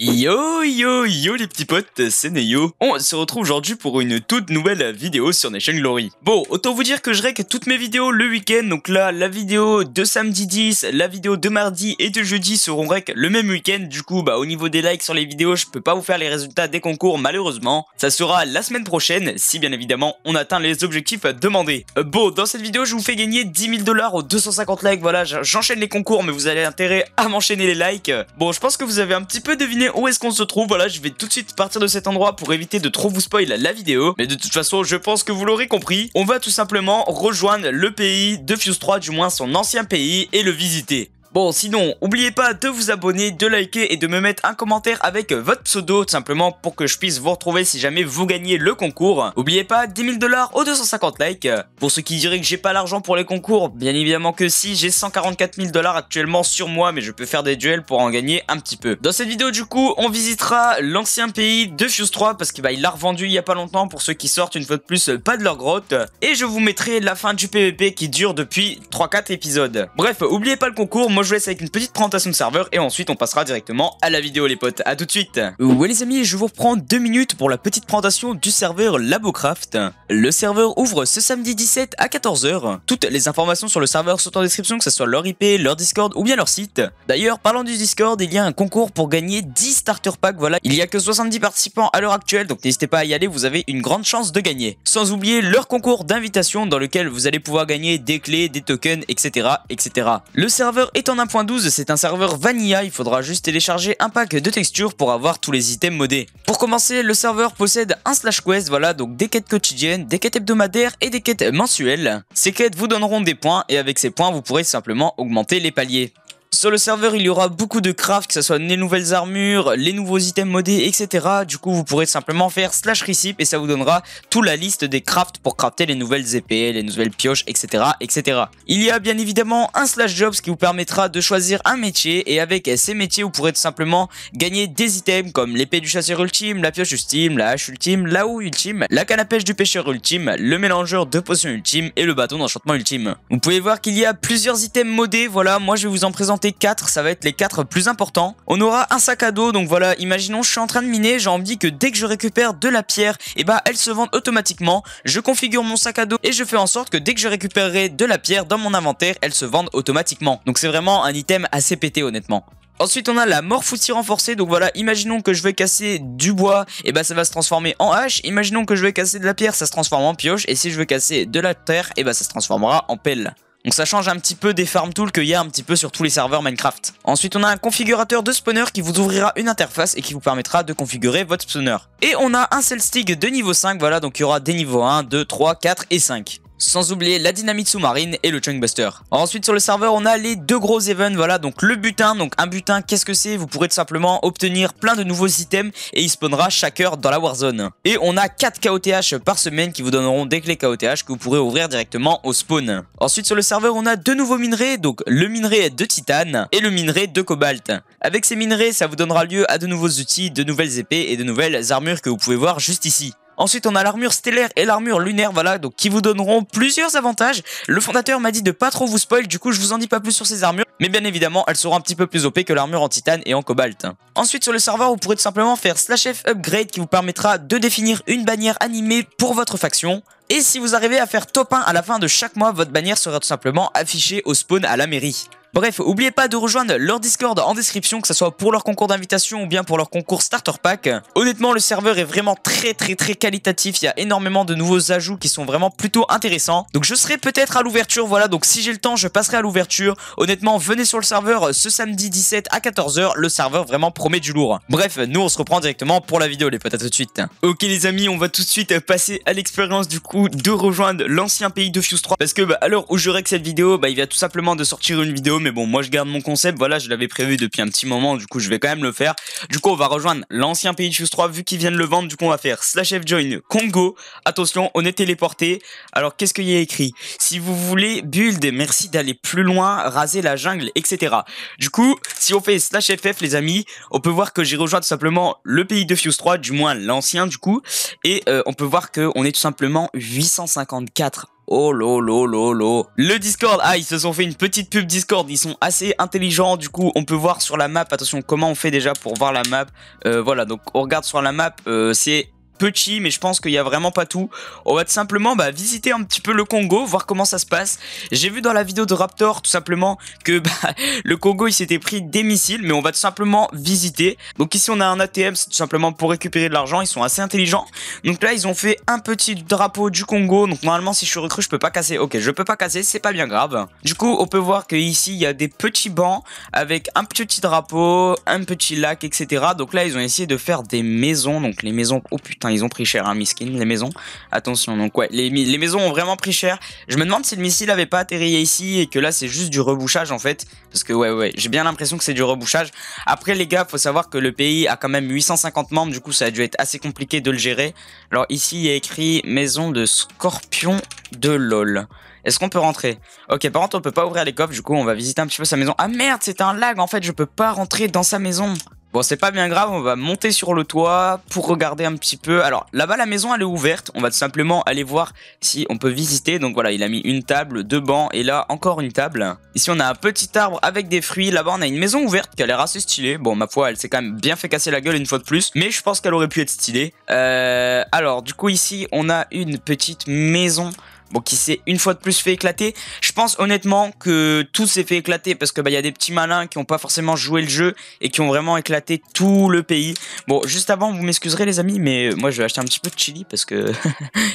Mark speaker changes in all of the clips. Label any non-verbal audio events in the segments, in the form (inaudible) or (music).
Speaker 1: Yo yo yo les petits potes, c'est Neyo. On se retrouve aujourd'hui pour une toute nouvelle vidéo sur Nation Glory. Bon, autant vous dire que je rec toutes mes vidéos le week-end, donc là, la vidéo de samedi 10, la vidéo de mardi et de jeudi seront rec le même week-end. Du coup, bah au niveau des likes sur les vidéos, je peux pas vous faire les résultats des concours malheureusement. Ça sera la semaine prochaine, si bien évidemment on atteint les objectifs demandés. Euh, bon, dans cette vidéo, je vous fais gagner 10 000 dollars aux 250 likes, voilà, j'enchaîne les concours, mais vous avez intérêt à m'enchaîner les likes. Bon, je pense que vous avez un petit peu deviné où est-ce qu'on se trouve. Voilà, je vais tout de suite partir de cet endroit pour éviter de trop vous spoiler la vidéo. Mais de toute façon, je pense que vous l'aurez compris, on va tout simplement rejoindre le pays de Fuse 3, du moins son ancien pays, et le visiter. Bon, sinon, oubliez pas de vous abonner, de liker et de me mettre un commentaire avec votre pseudo, tout simplement pour que je puisse vous retrouver si jamais vous gagnez le concours. Oubliez pas 10 000 dollars aux 250 likes. Pour ceux qui diraient que j'ai pas l'argent pour les concours, bien évidemment que si, j'ai 144 000 dollars actuellement sur moi, mais je peux faire des duels pour en gagner un petit peu. Dans cette vidéo, du coup, on visitera l'ancien pays de Fuse 3 parce qu'il bah, l'a revendu il y a pas longtemps pour ceux qui sortent une fois de plus pas de leur grotte. Et je vous mettrai la fin du PVP qui dure depuis 3-4 épisodes. Bref, oubliez pas le concours, moi je vous laisse avec une petite présentation de serveur et ensuite on passera directement à la vidéo les potes. A tout de suite Ouais les amis, je vous reprends deux minutes pour la petite présentation du serveur Labocraft. Le serveur ouvre ce samedi 17 à 14h. Toutes les informations sur le serveur sont en description, que ce soit leur IP, leur Discord ou bien leur site. D'ailleurs, parlant du Discord, il y a un concours pour gagner 10 starter pack voilà. Il y a que 70 participants à l'heure actuelle, donc n'hésitez pas à y aller, vous avez une grande chance de gagner. Sans oublier leur concours d'invitation dans lequel vous allez pouvoir gagner des clés, des tokens, etc. etc. Le serveur est en 1.12, c'est un serveur vanilla, il faudra juste télécharger un pack de textures pour avoir tous les items modés. Pour commencer, le serveur possède un slash quest, voilà, donc des quêtes quotidiennes, des quêtes hebdomadaires et des quêtes mensuelles. Ces quêtes vous donneront des points et avec ces points, vous pourrez simplement augmenter les paliers. Sur le serveur, il y aura beaucoup de craft, que ce soit les nouvelles armures, les nouveaux items modés, etc. Du coup, vous pourrez simplement faire slash et ça vous donnera toute la liste des crafts pour crafter les nouvelles épées, les nouvelles pioches, etc., etc. Il y a bien évidemment un slash jobs qui vous permettra de choisir un métier et avec ces métiers, vous pourrez tout simplement gagner des items comme l'épée du chasseur ultime, la pioche ultime, la hache ultime, la houe ultime, la canne à pêche du pêcheur ultime, le mélangeur de potions ultime et le bâton d'enchantement ultime. Vous pouvez voir qu'il y a plusieurs items modés, voilà, moi je vais vous en présenter 4, ça va être les 4 plus importants. On aura un sac à dos, donc voilà, imaginons je suis en train de miner, j'ai envie que dès que je récupère de la pierre, et eh bah ben, elle se vende automatiquement. Je configure mon sac à dos et je fais en sorte que dès que je récupérerai de la pierre dans mon inventaire, elle se vende automatiquement. Donc c'est vraiment un item assez pété honnêtement. Ensuite on a la mort renforcée, donc voilà, imaginons que je vais casser du bois, et eh bah ben, ça va se transformer en hache, imaginons que je vais casser de la pierre, ça se transforme en pioche, et si je veux casser de la terre, et eh bah ben, ça se transformera en pelle. Donc ça change un petit peu des farm tools qu'il y a un petit peu sur tous les serveurs Minecraft. Ensuite, on a un configurateur de spawner qui vous ouvrira une interface et qui vous permettra de configurer votre spawner. Et on a un cell de niveau 5, voilà, donc il y aura des niveaux 1, 2, 3, 4 et 5 sans oublier la dynamite sous-marine et le chunkbuster. Ensuite sur le serveur on a les deux gros events, voilà donc le butin, donc un butin qu'est-ce que c'est Vous pourrez tout simplement obtenir plein de nouveaux items et il spawnera chaque heure dans la warzone. Et on a 4 KOTH par semaine qui vous donneront des clés KOTH que vous pourrez ouvrir directement au spawn. Ensuite sur le serveur on a deux nouveaux minerais, donc le minerai de titane et le minerai de cobalt. Avec ces minerais ça vous donnera lieu à de nouveaux outils, de nouvelles épées et de nouvelles armures que vous pouvez voir juste ici. Ensuite, on a l'armure stellaire et l'armure lunaire, voilà, donc qui vous donneront plusieurs avantages. Le fondateur m'a dit de pas trop vous spoil, du coup, je vous en dis pas plus sur ces armures. Mais bien évidemment, elles seront un petit peu plus OP que l'armure en titane et en cobalt. Ensuite, sur le serveur, vous pourrez tout simplement faire slash F upgrade qui vous permettra de définir une bannière animée pour votre faction. Et si vous arrivez à faire top 1 à la fin de chaque mois, votre bannière sera tout simplement affichée au spawn à la mairie. Bref, oubliez pas de rejoindre leur Discord en description, que ce soit pour leur concours d'invitation ou bien pour leur concours Starter Pack. Honnêtement, le serveur est vraiment très très très qualitatif, il y a énormément de nouveaux ajouts qui sont vraiment plutôt intéressants. Donc je serai peut-être à l'ouverture, voilà, donc si j'ai le temps, je passerai à l'ouverture. Honnêtement, venez sur le serveur euh, ce samedi 17 à 14h, le serveur vraiment promet du lourd. Bref, nous on se reprend directement pour la vidéo, les potes, à tout de suite. Ok les amis, on va tout de suite passer à l'expérience du coup de rejoindre l'ancien pays de Fuse 3, parce que bah, à l'heure où je cette vidéo, bah, il vient tout simplement de sortir une vidéo, mais bon, moi je garde mon concept. Voilà, je l'avais prévu depuis un petit moment, du coup je vais quand même le faire. Du coup, on va rejoindre l'ancien pays de Fuse 3 vu qu'ils viennent le vendre. Du coup, on va faire slash F join Congo. Attention, on est téléporté. Alors, qu'est-ce qu'il y a écrit Si vous voulez build, merci d'aller plus loin, raser la jungle, etc. Du coup, si on fait slash FF, les amis, on peut voir que j'ai rejoint tout simplement le pays de Fuse 3, du moins l'ancien, du coup, et euh, on peut voir qu'on est tout simplement 854 Oh lolo lo Le Discord, ah ils se sont fait une petite pub Discord, ils sont assez intelligents du coup on peut voir sur la map, attention comment on fait déjà pour voir la map. Euh, voilà donc on regarde sur la map, euh, c'est petit, mais je pense qu'il y a vraiment pas tout. On va tout simplement bah, visiter un petit peu le Congo, voir comment ça se passe. J'ai vu dans la vidéo de Raptor tout simplement que bah, (laughs) le Congo il s'était pris des missiles, mais on va tout simplement visiter. Donc ici on a un ATM, c'est tout simplement pour récupérer de l'argent, ils sont assez intelligents. Donc là ils ont fait un petit drapeau du Congo, donc normalement si je suis recru je peux pas casser. Ok, je peux pas casser, c'est pas bien grave. Du coup on peut voir qu'ici il y a des petits bancs avec un petit drapeau, un petit lac, etc. Donc là ils ont essayé de faire des maisons, donc les maisons, oh putain ils ont pris cher, un hein, miskin, les maisons. Attention, donc ouais, les, les, maisons ont vraiment pris cher. Je me demande si le missile avait pas atterri ici et que là, c'est juste du rebouchage en fait. Parce que ouais, ouais, j'ai bien l'impression que c'est du rebouchage. Après, les gars, faut savoir que le pays a quand même 850 membres, du coup, ça a dû être assez compliqué de le gérer. Alors ici, il y a écrit maison de scorpion de LOL. Est-ce qu'on peut rentrer Ok, par contre, on peut pas ouvrir les coffres, du coup, on va visiter un petit peu sa maison. Ah merde, c'est un lag en fait, je peux pas rentrer dans sa maison. Bon, c'est pas bien grave, on va monter sur le toit pour regarder un petit peu. Alors, là-bas, la maison, elle est ouverte. On va tout simplement aller voir si on peut visiter. Donc voilà, il a mis une table, deux bancs et là, encore une table. Ici, on a un petit arbre avec des fruits. Là-bas, on a une maison ouverte qui a l'air assez stylée. Bon, ma foi, elle s'est quand même bien fait casser la gueule une fois de plus. Mais je pense qu'elle aurait pu être stylée. Euh, alors, du coup, ici, on a une petite maison bon, qui s'est une fois de plus fait éclater. Je pense honnêtement que tout s'est fait éclater parce que bah, il y a des petits malins qui n'ont pas forcément joué le jeu et qui ont vraiment éclaté tout le pays. Bon, juste avant, vous m'excuserez les amis, mais euh, moi je vais acheter un petit peu de chili parce que (laughs)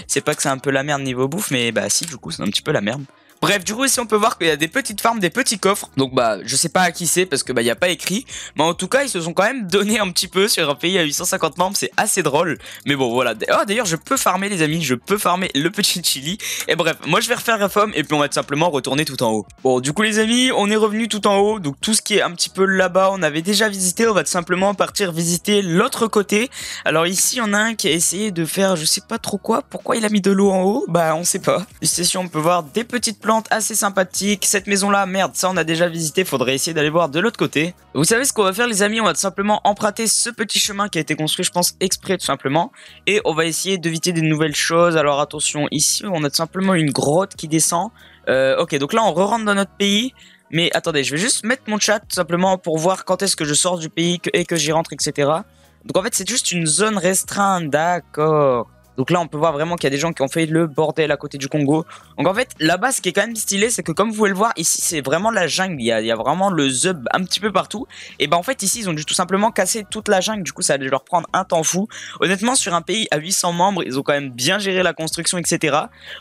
Speaker 1: c'est pas que c'est un peu la merde niveau bouffe, mais bah si, du coup c'est un petit peu la merde. Bref, du coup, ici on peut voir qu'il y a des petites farms, des petits coffres. Donc bah, je sais pas à qui c'est parce que bah, il n'y a pas écrit. Mais en tout cas, ils se sont quand même donné un petit peu sur un pays à 850 membres. C'est assez drôle. Mais bon, voilà. Oh, d'ailleurs, je peux farmer, les amis. Je peux farmer le petit chili. Et bref, moi je vais refaire la forme et puis on va tout simplement retourner tout en haut. Bon, du coup, les amis, on est revenu tout en haut. Donc tout ce qui est un petit peu là-bas, on avait déjà visité. On va tout simplement partir visiter l'autre côté. Alors ici, on a un qui a essayé de faire je sais pas trop quoi. Pourquoi il a mis de l'eau en haut Bah, on sait pas. Ici, on peut voir des petites plantes assez sympathique Cette maison-là, merde, ça on a déjà visité, faudrait essayer d'aller voir de l'autre côté. Vous savez ce qu'on va faire les amis On va tout simplement emprunter ce petit chemin qui a été construit, je pense, exprès tout simplement. Et on va essayer d'éviter des nouvelles choses. Alors attention, ici on a tout simplement une grotte qui descend. Euh, ok, donc là on re rentre dans notre pays. Mais attendez, je vais juste mettre mon chat tout simplement pour voir quand est-ce que je sors du pays et que j'y rentre, etc. Donc en fait, c'est juste une zone restreinte, d'accord. Donc là, on peut voir vraiment qu'il y a des gens qui ont fait le bordel à côté du Congo. Donc en fait, là-bas, ce qui est quand même stylé, c'est que comme vous pouvez le voir, ici, c'est vraiment la jungle. Il y, a, vraiment le zub un petit peu partout. Et bah en fait, ici, ils ont dû tout simplement casser toute la jungle. Du coup, ça allait leur prendre un temps fou. Honnêtement, sur un pays à 800 membres, ils ont quand même bien géré la construction, etc.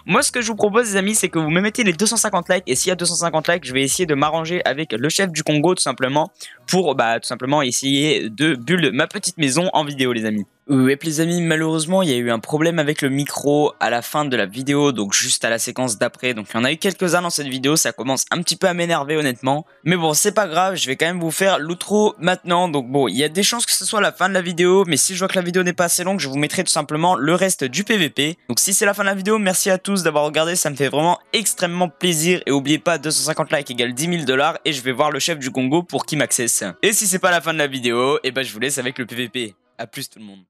Speaker 1: Moi, ce que je vous propose, les amis, c'est que vous me mettez les 250 likes. Et s'il y a 250 likes, je vais essayer de m'arranger avec le chef du Congo, tout simplement, pour bah, tout simplement essayer de build ma petite maison en vidéo, les amis. Ouais les amis, malheureusement il y a eu un problème avec le micro à la fin de la vidéo, donc juste à la séquence d'après. Donc il y en a eu quelques-uns dans cette vidéo, ça commence un petit peu à m'énerver honnêtement. Mais bon c'est pas grave, je vais quand même vous faire l'outro maintenant. Donc bon, il y a des chances que ce soit la fin de la vidéo, mais si je vois que la vidéo n'est pas assez longue, je vous mettrai tout simplement le reste du PVP. Donc si c'est la fin de la vidéo, merci à tous d'avoir regardé, ça me fait vraiment extrêmement plaisir. Et oubliez pas, 250 likes égale 10 000 dollars et je vais voir le chef du Congo pour qu'il m'accesse. Et si c'est pas la fin de la vidéo, et eh ben je vous laisse avec le PVP. A plus tout le monde.